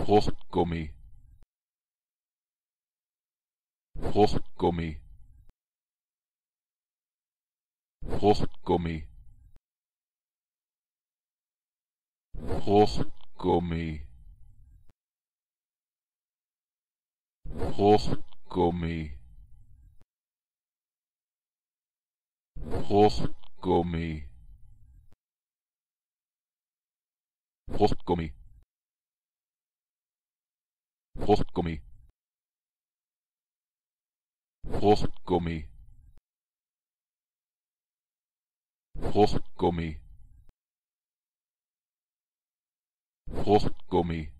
Fruchtgummi Fruchtgummi Fruchtgummi Fruchtgummi Fruchtgummi Fruchtgummi Fruchtgummi Fruchtgummi Fruchtgummi Fruchtgummi Fruchtgummi